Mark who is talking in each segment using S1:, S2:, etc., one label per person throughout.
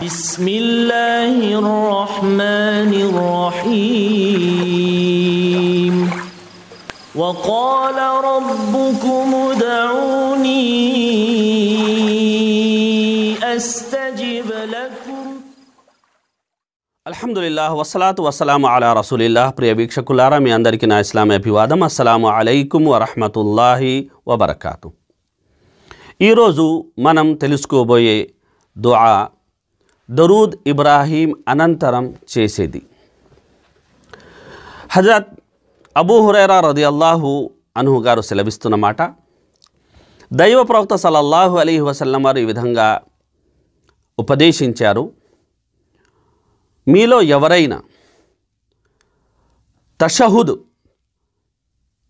S1: بسم الله الرحمن الرحيم وقال ربكم ادعوني استجب لكم الحمد لله والصلاة والسلام على رسول الله بريا بيكشك الارامي اندركنا اسلام ابي وادم السلام عليكم ورحمة الله وبركاته ايروزو منم تلسكو بوي دعاء దరూద్ ఇబ్రాహీం అనంతరం చేసేది హజరత్ అబూ హురైరా రది అల్లాహు అనుహు గారు సెలవిస్తున్నమాట దైవ ప్రవక్త సలల్లాహు అలీ వసల్లం వారు ఈ విధంగా ఉపదేశించారు మీలో ఎవరైనా తషహుద్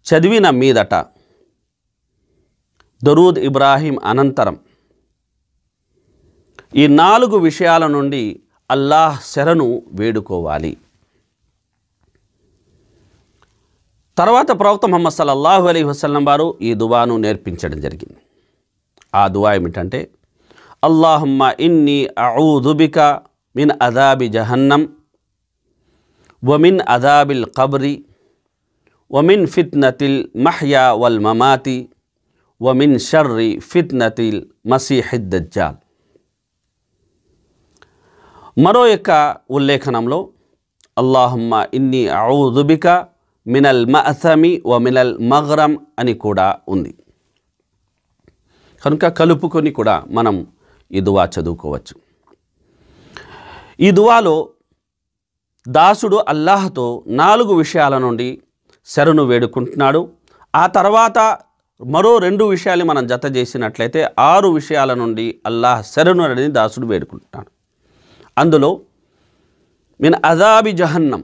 S1: చదివిన మీదట దరూద్ ఇబ్రాహీం అనంతరం ఈ నాలుగు విషయాల నుండి అల్లాహ్ శరణు వేడుకోవాలి తర్వాత ప్రవక్త మొహమ్మద్ సల్లల్లాహు అలీ వసల్లం వారు ఈ దువాను నేర్పించడం జరిగింది ఆ దువా ఏమిటంటే అల్లాహమ్మ ఇన్ని అఊదుబిక మిన్ అదాబి జహన్నం వమిన్ అదాబిల్ కబ్రి వమిన్ ఫిత్నతిల్ మహ్యా వల్ మమాతి వమిన్ షర్రి ఫిత్నతిల్ మసీహిద్దజ్జాల్ మరో యొక్క ఉల్లేఖనంలో అల్లాహమ్మ ఇన్ని ఔదుబిక మినల్ మసమి వ మినల్ మగ్రం అని కూడా ఉంది కనుక కలుపుకొని కూడా మనం ఈ దువా చదువుకోవచ్చు ఈ దువాలో దాసుడు అల్లాహతో నాలుగు విషయాల నుండి శరణు వేడుకుంటున్నాడు ఆ తర్వాత మరో రెండు విషయాలు మనం జత చేసినట్లయితే ఆరు విషయాల నుండి అల్లాహ్ శరణు అనేది దాసుడు వేడుకుంటున్నాడు అందులో మిన్ అజాబి జహన్నం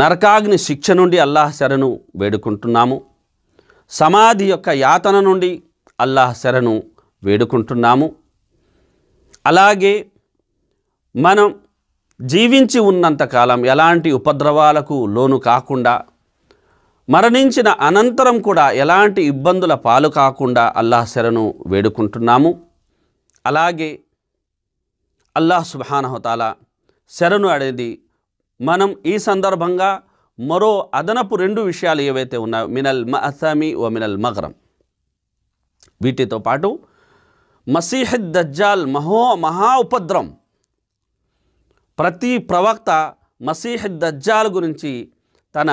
S1: నరకాగ్ని శిక్ష నుండి అల్లాహ శరను వేడుకుంటున్నాము సమాధి యొక్క యాతన నుండి అల్లాహ్ శరను వేడుకుంటున్నాము అలాగే మనం జీవించి ఉన్నంతకాలం ఎలాంటి ఉపద్రవాలకు లోను కాకుండా మరణించిన అనంతరం కూడా ఎలాంటి ఇబ్బందుల పాలు కాకుండా అల్లాహ శరను వేడుకుంటున్నాము అలాగే అల్లాహ్ సుబానహతాల శరణు అడేది మనం ఈ సందర్భంగా మరో అదనపు రెండు విషయాలు ఏవైతే ఉన్నాయో మినల్ మహసమి ఓ మినల్ మగరం వీటితో పాటు మసీహద్ దజ్జాల్ మహో మహా ఉపద్రం ప్రతి ప్రవక్త మసీహద్ దజ్జాల్ గురించి తన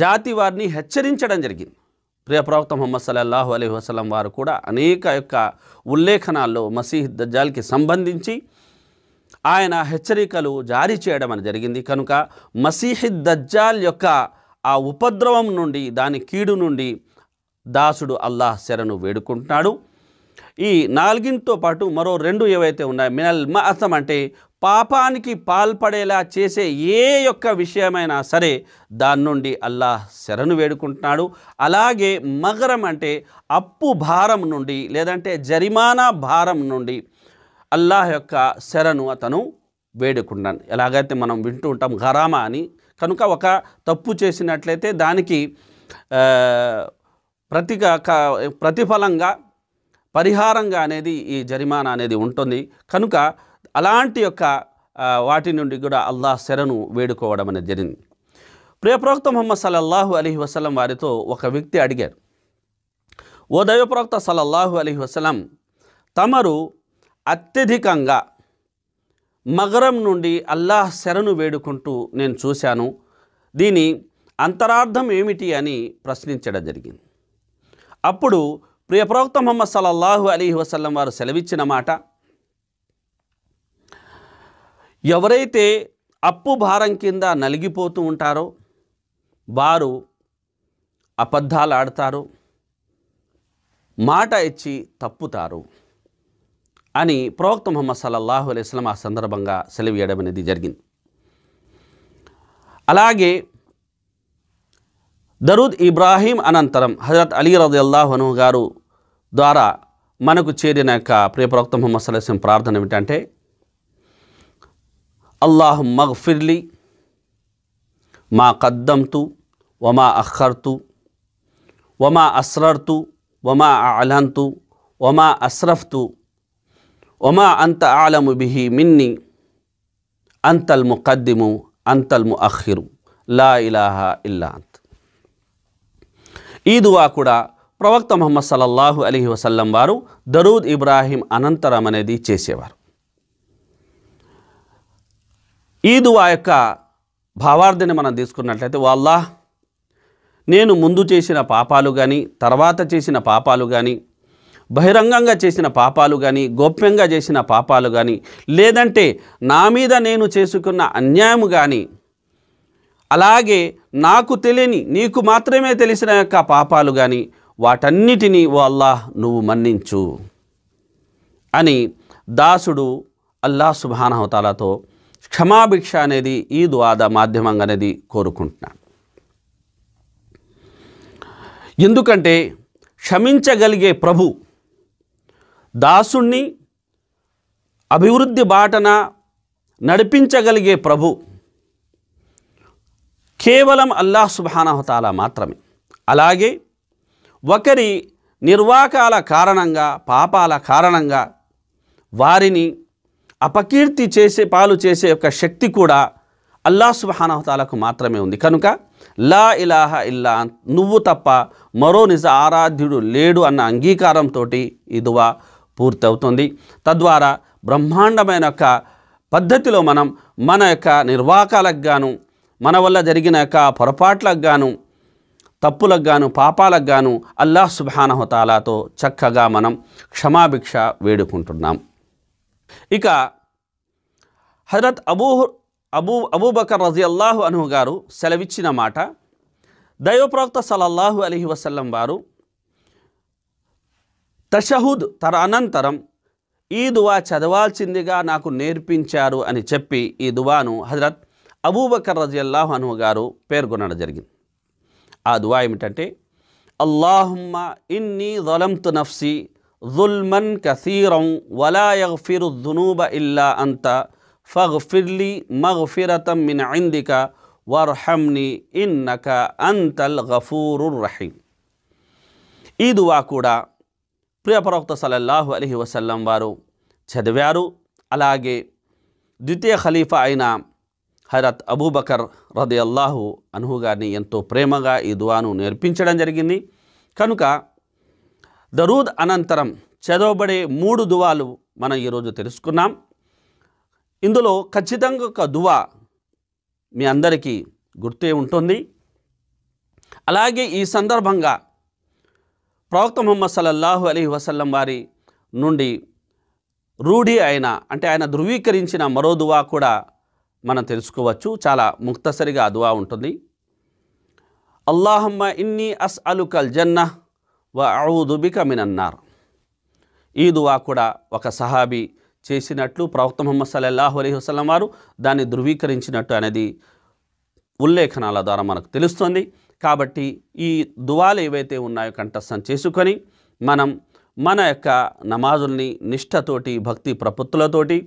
S1: జాతి వారిని హెచ్చరించడం జరిగింది ప్రియ ప్రవక్త మొహమ్మద్ సల్లల్లాహు అలీ వసలం వారు కూడా అనేక యొక్క ఉల్లేఖనాల్లో మసీహ్ దజ్జాల్కి సంబంధించి ఆయన హెచ్చరికలు జారీ చేయడం అని జరిగింది కనుక మసీహిద్ దజ్జాల్ యొక్క ఆ ఉపద్రవం నుండి దాని కీడు నుండి దాసుడు అల్లాహ్ శరణు వేడుకుంటున్నాడు ఈ నాలుగింటితో పాటు మరో రెండు ఏవైతే ఉన్నాయో మినల్ మఅసం అంటే పాపానికి పాల్పడేలా చేసే ఏ యొక్క విషయమైనా సరే దాని నుండి అల్లాహ్ శరణు వేడుకుంటున్నాడు అలాగే మగరం అంటే అప్పు భారం నుండి లేదంటే జరిమానా భారం నుండి అల్లాహ్ యొక్క శరణు అతను వేడుకున్నాను ఎలాగైతే మనం వింటూ ఉంటాం గరామా అని కనుక ఒక తప్పు చేసినట్లయితే దానికి ప్రతి ప్రతిఫలంగా పరిహారంగా అనేది ఈ జరిమానా అనేది ఉంటుంది కనుక అలాంటి యొక్క వాటి నుండి కూడా అల్లాహ్ శరణు వేడుకోవడం అనేది జరిగింది ప్రియప్రవక్త మొహమ్మద్ సల్లల్లాహు అలీ వసలం వారితో ఒక వ్యక్తి అడిగారు ఓ దైవప్రవక్త సల్లల్లాహు అలీ వసలం తమరు అత్యధికంగా మగరం నుండి అల్లాహ్ శరణు వేడుకుంటూ నేను చూశాను దీని అంతరార్థం ఏమిటి అని ప్రశ్నించడం జరిగింది అప్పుడు ప్రియప్రవక్త మొహమ్మద్ సల్లల్లాహు అలీ వసలం వారు సెలవిచ్చిన మాట ఎవరైతే అప్పు భారం కింద నలిగిపోతూ ఉంటారో వారు అబద్ధాలు ఆడతారు మాట ఇచ్చి తప్పుతారు అని ప్రవక్త మొహమ్మద్ సల్లల్లాహు అలైస్లం ఆ సందర్భంగా సెలవేయడం అనేది జరిగింది అలాగే దరూద్ ఇబ్రాహీం అనంతరం హజరత్ అలీ రజల్లాహను గారు ద్వారా మనకు చేరిన యొక్క ప్రియప్రవక్త ముహమ్మద్ సలహం ప్రార్థన ఏమిటంటే అల్లాహ్ మగ్ఫిర్లీ మా కద్దంతు వమా అఖర్తు వమా అస్రర్తు వమా అలంతు వమా అస్రఫ్తు వమా అంత ఆలము బిహి మిన్ని అంతల్ ముఖద్దిము అంతల్ ముఅఖిరు లా ఇలాహా ఇల్లా అంత్ ఈ దువా కూడా ప్రవక్త మొహమ్మద్ సల్లల్లాహు అలీ వసల్లం వారు దరూద్ ఇబ్రాహీం అనంతరం అనేది చేసేవారు ఈ దువా యొక్క భావార్థిని మనం తీసుకున్నట్లయితే వాళ్ళ నేను ముందు చేసిన పాపాలు కానీ తర్వాత చేసిన పాపాలు కానీ బహిరంగంగా చేసిన పాపాలు కానీ గోప్యంగా చేసిన పాపాలు కానీ లేదంటే నా మీద నేను చేసుకున్న అన్యాయం కానీ అలాగే నాకు తెలియని నీకు మాత్రమే తెలిసిన యొక్క పాపాలు కానీ వాటన్నిటినీ ఓ అల్లాహ్ నువ్వు మన్నించు అని దాసుడు అల్లా సుభానహతాలతో క్షమాభిక్ష అనేది ఈ ద్వాద మాధ్యమంగా అనేది కోరుకుంటున్నాను ఎందుకంటే క్షమించగలిగే ప్రభు దాసుణ్ణి అభివృద్ధి బాటన నడిపించగలిగే ప్రభు కేవలం అల్లాహ్ సుబానహతాల మాత్రమే అలాగే ఒకరి నిర్వాకాల కారణంగా పాపాల కారణంగా వారిని అపకీర్తి చేసే పాలు చేసే యొక్క శక్తి కూడా అల్లా సుహానహతాలకు మాత్రమే ఉంది కనుక లా ఇలాహ ఇల్లా నువ్వు తప్ప మరో నిజ ఆరాధ్యుడు లేడు అన్న అంగీకారంతో ఇదువా పూర్తవుతుంది తద్వారా బ్రహ్మాండమైన యొక్క పద్ధతిలో మనం మన యొక్క నిర్వాకాలకు గాను మన వల్ల జరిగిన యొక్క పొరపాట్లకు గాను తప్పులకు గాను పాపాలకు గాను అల్లాహ్ సుబానహతాలాతో చక్కగా మనం క్షమాభిక్ష వేడుకుంటున్నాం ఇక హజరత్ అబూ అబూ అబూబకర్ రజీ అల్లాహు అనుహు గారు సెలవిచ్చిన మాట దైవప్రవక్త సలల్లాహు అలీ వసల్లం వారు తషహుద్ తర అనంతరం ఈ దువా చదవాల్సిందిగా నాకు నేర్పించారు అని చెప్పి ఈ దువాను హజరత్ అబూబకర్ రజీ అల్లాహు అనుహు గారు పేర్కొనడం జరిగింది ఆ దువా ఏమిటంటే అల్లాహుమ్మ ఇన్ని జలంతు నఫ్సీ ظلمن కసీరం వలా యగఫిరు దునూబ ఇల్లా అంత ఫిర్లీ మగఫిరతం మిన ఇందిక వర్హమ్ని ఇన్నక అంతల్ గఫూరు రహీం ఈ దువా కూడా ప్రియపరోక్త సల్లల్లాహు అలీ వసల్లం వారు చదివారు అలాగే ద్వితీయ ఖలీఫా అయిన హరత్ అబూబకర్ రది అల్లాహు అనుహు గారిని ఎంతో ప్రేమగా ఈ దువాను నేర్పించడం జరిగింది కనుక దరూద్ అనంతరం చదవబడే మూడు దువాలు మనం ఈరోజు తెలుసుకున్నాం ఇందులో ఖచ్చితంగా ఒక దువా మీ అందరికీ గుర్తే ఉంటుంది అలాగే ఈ సందర్భంగా ప్రవక్త మొహమ్మద్ సల్లల్లాహు అలీ వసల్లం వారి నుండి రూఢి అయిన అంటే ఆయన ధృవీకరించిన మరో దువా కూడా మనం తెలుసుకోవచ్చు చాలా ముక్తసరిగా దువా ఉంటుంది అల్లాహమ్మ ఇన్ని అస్ అలుకల్ జన్న వూదుబిక ఔదుబిక మినన్నారు ఈ దువా కూడా ఒక సహాబీ చేసినట్లు ప్రవక్త మొహమ్మద్ సల్లల్లాహు అలీ వసలం వారు దాన్ని ధృవీకరించినట్టు అనేది ఉల్లేఖనాల ద్వారా మనకు తెలుస్తుంది కాబట్టి ఈ దువాలు ఏవైతే ఉన్నాయో కంఠస్థం చేసుకొని మనం మన యొక్క నమాజుల్ని నిష్ఠతోటి భక్తి ప్రపత్తులతోటి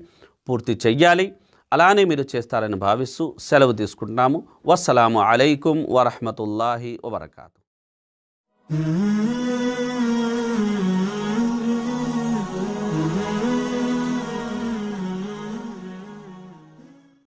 S1: పూర్తి చెయ్యాలి అలానే మీరు చేస్తారని భావిస్తూ సెలవు తీసుకుంటున్నాము వసలాము అలైకుం వరహమతుల్లాహి వరకాతు Mm-hmm.